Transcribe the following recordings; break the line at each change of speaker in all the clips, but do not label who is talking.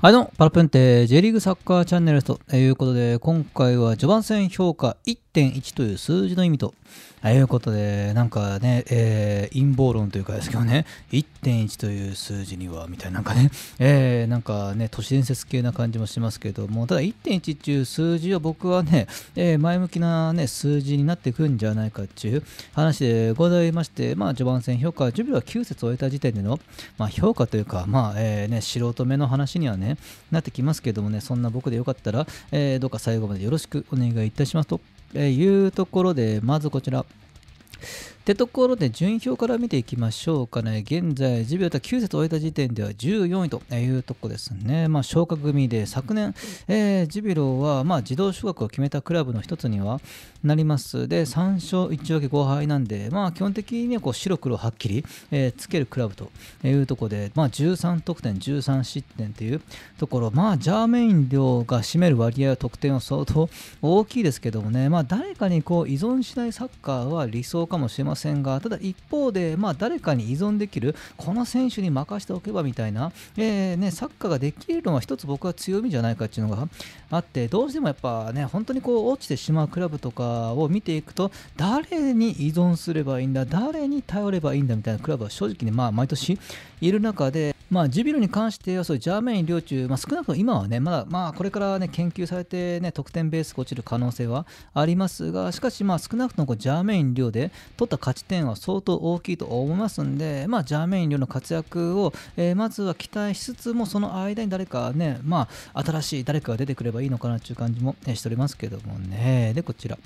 はいどうも、パラプンテ J リーグサッカーチャンネルということで、今回は序盤戦評価1 1.1という数字の意味ということでなんかね、えー、陰謀論というかですけどね1.1という数字にはみたいななんかね、えー、なんかね都市伝説系な感じもしますけどもただ1.1っていう数字は僕はね、えー、前向きな、ね、数字になっていくんじゃないかっていう話でございまして、まあ、序盤戦評価準備は9節を終えた時点での、まあ、評価というか、まあえね、素人目の話には、ね、なってきますけどもねそんな僕でよかったら、えー、どうか最後までよろしくお願いいたしますと。えいうところで、まずこちら。ってところで順位表から見ていきましょうかね。現在、ジビロた9節終えた時点では14位というとこですね。まあ、昇格組で昨年、えー、ジビロはまあ自動昇格を決めたクラブの一つにはなります。で、3勝1分け5敗なんで、まあ、基本的にはこう白黒はっきり、えー、つけるクラブというところで、まあ、13得点、13失点というところ、まあ、ジャーメイン量が占める割合は得点は相当大きいですけどもね、まあ、誰かにこう依存しないサッカーは理想かもしれませんが、ただ一方で、まあ、誰かに依存できる、この選手に任せておけばみたいな、えー、ね、サッカーができるのは一つ僕は強みじゃないかっていうのがあって、どうしてもやっぱね、本当にこう落ちてしまうクラブとかを見ていくと、誰に依存すればいいんだ、誰に頼ればいいんだみたいなクラブは正直ね、まあ、毎年いる中で、まあ、ジュビロに関してはそうジャーメイン領中、まあ、少なくとも今はねまだ、まあ、これから、ね、研究されて、ね、得点ベースが落ちる可能性はありますがしかし、まあ、少なくともジャーメイン領で取った勝ち点は相当大きいと思いますんで、まあ、ジャーメイン領の活躍を、えー、まずは期待しつつもその間に誰かね、まあ、新しい誰かが出てくればいいのかなという感じも、ね、しておりますけどもねでこちら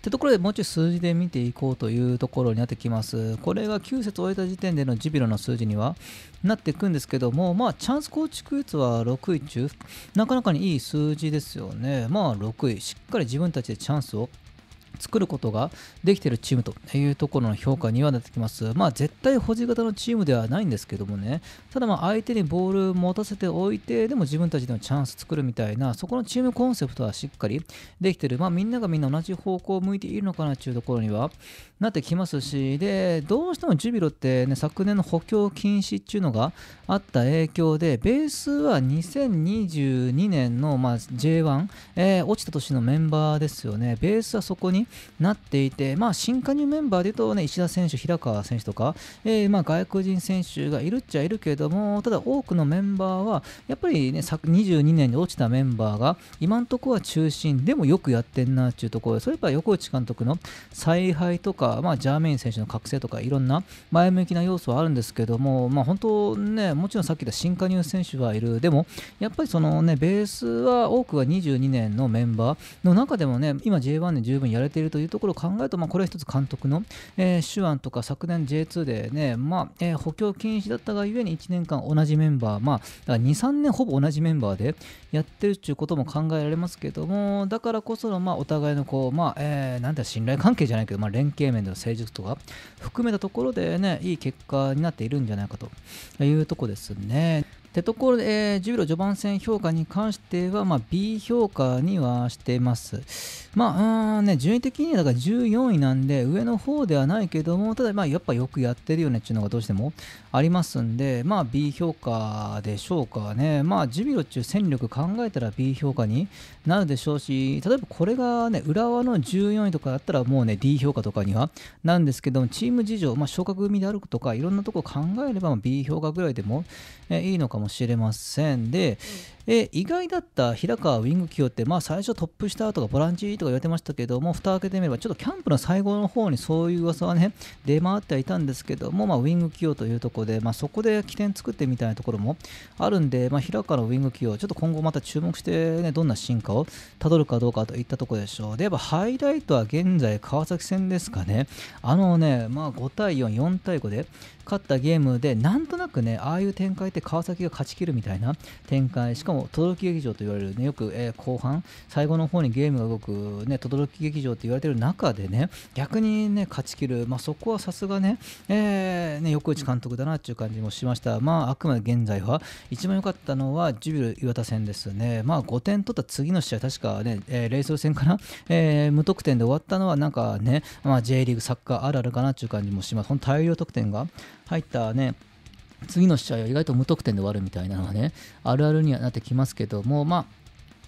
ってところでもうちょい数字で見ていこうというところになってきます。これが9節を終えた時点でのジビロの数字にはなっていくんですけども、まあ、チャンス構築率は6位中、なかなかにいい数字ですよね。まあ、6位、しっかり自分たちでチャンスを作ることができているチームというところの評価にはってきます、まあ、絶対保持型のチームではないんですけどもね、ただまあ相手にボール持たせておいて、でも自分たちでもチャンス作るみたいな、そこのチームコンセプトはしっかりできてる、まあ、みんながみんな同じ方向を向いているのかなというところにはなってきますし、でどうしてもジュビロって、ね、昨年の補強禁止っていうのがあった影響で、ベースは2022年のま J1、えー、落ちた年のメンバーですよね、ベースはそこにになっていて、まあ、新加入メンバーでいうと、ね、石田選手、平川選手とか、えー、まあ外国人選手がいるっちゃいるけども、ただ多くのメンバーは、やっぱり、ね、22年に落ちたメンバーが、今のところは中心でもよくやってんなっていうところで、それやっぱ横内監督の采配とか、まあ、ジャーメイン選手の覚醒とか、いろんな前向きな要素はあるんですけども、まあ、本当ね、もちろんさっき言った新加入選手はいる、でも、やっぱりそのね、ベースは多くは22年のメンバーの中でもね、今 J1 で十分やれれているというところを考えると、まあ、これは一つ監督の、えー、手腕とか昨年 J2 でね、まあえー、補強禁止だったがゆえに1年間同じメンバー、まあ、2、3年ほぼ同じメンバーでやってるっていうことも考えられますけども、だからこその、まあ、お互いのこう、まあえー、なんて信頼関係じゃないけど、まあ、連携面での成熟とか含めたところでね、いい結果になっているんじゃないかというとこですね。てところで、えー、10秒序盤戦評価に関しては、まあ、B 評価にはしてます。まあ、うんね、順位的にはだから14位なんで、上の方ではないけども、ただ、まあ、やっぱよくやってるよねっていうのがどうしてもありますんで、まあ、B 評価でしょうかね。まあ、ジビロっていう戦力考えたら B 評価になるでしょうし、例えばこれがね、浦和の14位とかだったら、もうね、D 評価とかにはなんですけども、チーム事情、まあ、昇格組であるとか、いろんなとこ考えれば、B 評価ぐらいでも、えー、いいのかももしれませんで、えー、意外だった平川ウィング起用って、まあ、最初トップ下とかボランチとか言われてましたけども蓋を開けてみればちょっとキャンプの最後の方にそういう噂はね出回ってはいたんですけども、まあ、ウィング起用というところで、まあ、そこで起点作ってみたいなところもあるんで、まあ、平川のウィング起用ちょっと今後また注目して、ね、どんな進化をたどるかどうかといったところでしょうでやっぱハイライトは現在川崎戦ですかねあのね、まあ、5対44対5で勝ったゲームでなんとなくねああいう展開って川崎が勝ちきるみたいな展開しかも轟劇場と言われる、ね、よく、えー、後半、最後の方にゲームが動く、ね、轟劇場と言われてる中でね、逆にね、勝ちきる、まあ、そこはさすがね、えー、ね、横内監督だなという感じもしました。まあ、あくまで現在は、一番良かったのは、ジュビル岩田戦ですね。まあ、5点取った次の試合、確かね、えー、レイソル戦かな、えー、無得点で終わったのは、なんかね、まあ、J リーグ、サッカーあるあるかなという感じもします。ほん大量得点が入ったね、次の試合は意外と無得点で終わるみたいなのがね、あるあるにはなってきますけども、ま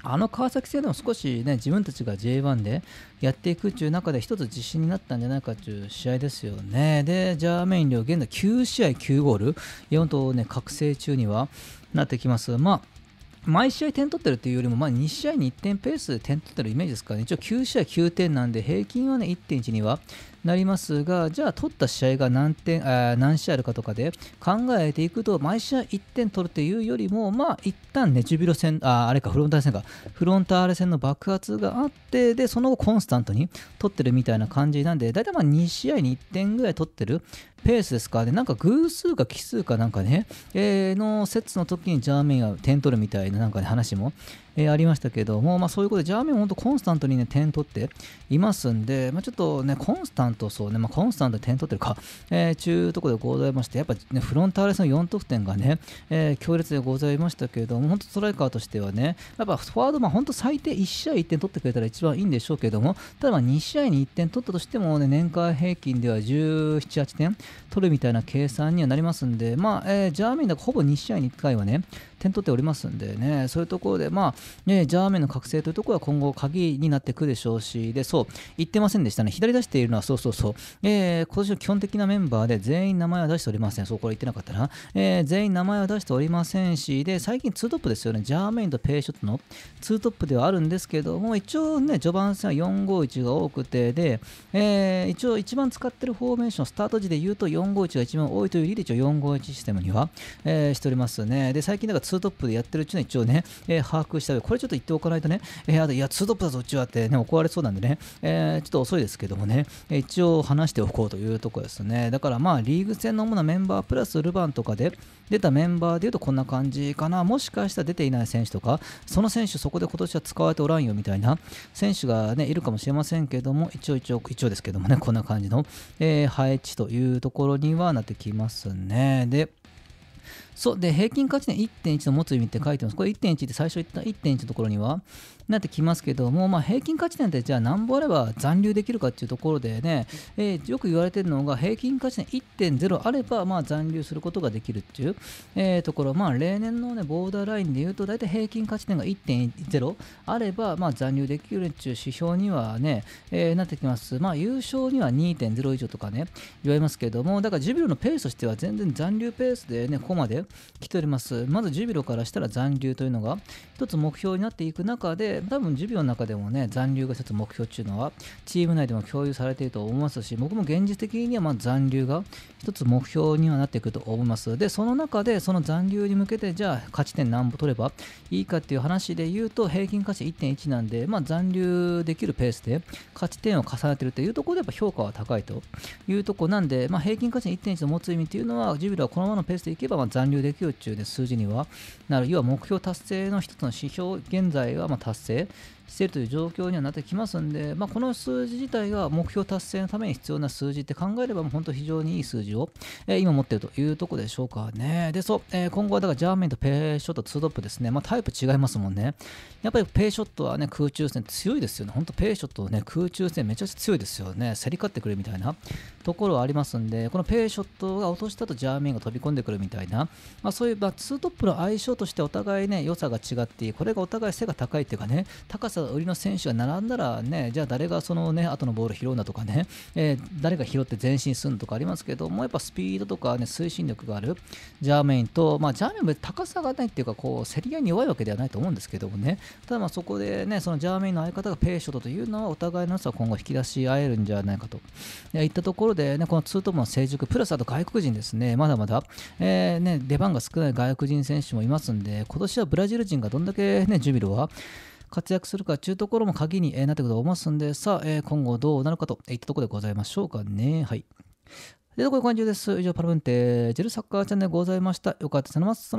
あ、あの川崎戦でも少しね自分たちが J1 でやっていくという中で一つ自信になったんじゃないかという試合ですよね。で、ジャーメイン量、現在9試合9ゴール、4とね覚醒中にはなってきます。まあ毎試合点取ってるというよりも、まあ、2試合に1点ペースで点取ってるイメージですからね、一応9試合9点なんで、平均はね、1.1にはなりますが、じゃあ取った試合が何点あ何試合あるかとかで考えていくと、毎試合1点取るというよりも、まあ、一旦ネジュビロ戦、ああれか、フロンターレ戦か、フロンターレ戦の爆発があって、で、その後コンスタントに取ってるみたいな感じなんで、大体まあ2試合に1点ぐらい取ってるペースですかね、なんか偶数か奇数かなんかね、えー、の説の時にジャーメンが点取るみたいななんかね、話も、えー、ありましたけども、まあ、そういうことでジャーミン本当コンスタントにね点取っていますんで、まあ、ちょっとねコンスタントそうね、まあ、コンスタントに点取ってるか、えー、うところでございましてやっぱ、ね、フロンターレスの4得点がね、えー、強烈でございましたけれども本当ストライカーとしてはねやっぱフォワードまあ本当最低1試合1点取ってくれたら一番いいんでしょうけどもただ2試合に1点取ったとしてもね年間平均では17、8点取るみたいな計算にはなりますんでまあ、えー、ジャーミンだほぼ2試合に1回はね点取っておりますんでね、そういうところで、まあね、ジャーメンの覚醒というところは今後、鍵になってくるでしょうし、で、そう、言ってませんでしたね、左出しているのは、そうそうそう、えー、今年の基本的なメンバーで全員名前は出しておりません、そう、これ言ってなかったな、えー、全員名前は出しておりませんし、で、最近ツートップですよね、ジャーメインとペイショットのツートップではあるんですけども、一応ね、序盤戦は451が多くて、で、えー、一応一番使ってるフォーメーション、スタート時で言うと451が一番多いという理で、一応451システムには、えー、しておりますね。で、最近だからツートップでやってるうちの一応ね、えー、把握した上、これちょっと言っておかないとね、えー、あと、いや、ツートップだぞ、うちはってね、怒られそうなんでね、えー、ちょっと遅いですけどもね、一応話しておこうというとこですね。だからまあ、リーグ戦の主なメンバープラスルヴァンとかで出たメンバーでいうとこんな感じかな、もしかしたら出ていない選手とか、その選手そこで今年は使われておらんよみたいな選手がね、いるかもしれませんけども、一応一応、一応ですけどもね、こんな感じの、えー、配置というところにはなってきますね。で、そうで平均価値点1.1の持つ意味って書いてます。これ1.1って最初言った1.1のところには、なってきますけども、まあ、平均価値点ってじゃあ何本あれば残留できるかっていうところでね、えー、よく言われてるのが平均価値点1.0あればまあ残留することができるっていう、えー、ところ、まあ、例年の、ね、ボーダーラインでいうと大体平均価値点が1.0あればまあ残留できるっていう指標にはね、えー、なってきます。まあ、優勝には2.0以上とかね、言われますけども、だからジュビロのペースとしては全然残留ペースでね、ここまで来ております。まずジュビロからしたら残留というのが一つ目標になっていく中で、で多分ュビロの中でもね残留が一つ目標っていうのはチーム内でも共有されていると思いますし僕も現実的にはま残留が一つ目標にはなってくると思いますでその中でその残留に向けてじゃあ勝ち点何歩取ればいいかっていう話で言うと平均価値1.1なんで、まあ、残留できるペースで勝ち点を重ねてるというところでやっぱ評価は高いというとこなんで、まあ、平均価値1.1を持つ意味っていうのはジュビロはこのままのペースでいけばま残留できるっていう、ね、数字にはなる要は目標達成の一つの指標現在はま達 से しているという状況にはなってきますんで、まあ、この数字自体が目標達成のために必要な数字って考えれば、もう本当非常にいい数字を、えー、今持っているというところでしょうかね。で、そう、えー、今後はだからジャーメンとペーショット、ツートップですね、まあ、タイプ違いますもんね。やっぱりペーショットはね、空中戦強いですよね。本当ペーショットね、空中戦めちゃくちゃ強いですよね。競り勝ってくるみたいなところはありますんで、このペーショットが落としたとジャーメンが飛び込んでくるみたいな、まあ、そういう、まあ、ツートップの相性としてお互いね、良さが違って、これがお互い背が高いっていうかね、高さした売りの選手が並んだら、ね、じゃあ誰がその、ね、後のボール拾うんだとかね、えー、誰が拾って前進するのとかありますけども、やっぱスピードとか、ね、推進力があるジャーメインと、まあ、ジャーメインは高さがないっていうかこう、競り合いに弱いわけではないと思うんですけどもね、ただまあそこで、ね、そのジャーメインの相方がペーショトというのは、お互いの良さを今後引き出し合えるんじゃないかと。いったところで、ね、このツートップの成熟、プラスあと外国人ですね、まだまだ、えー、ね、出番が少ない外国人選手もいますんで、今年はブラジル人がどんだけ、ね、ジュビロは、活躍するかというところも鍵になってくると思いますんで、さあ、えー、今後どうなるかといったところでございましょうかね。はい。では、こういう感じです。以上、パラブンテジェルサッカーチャンネルございました。よかったです。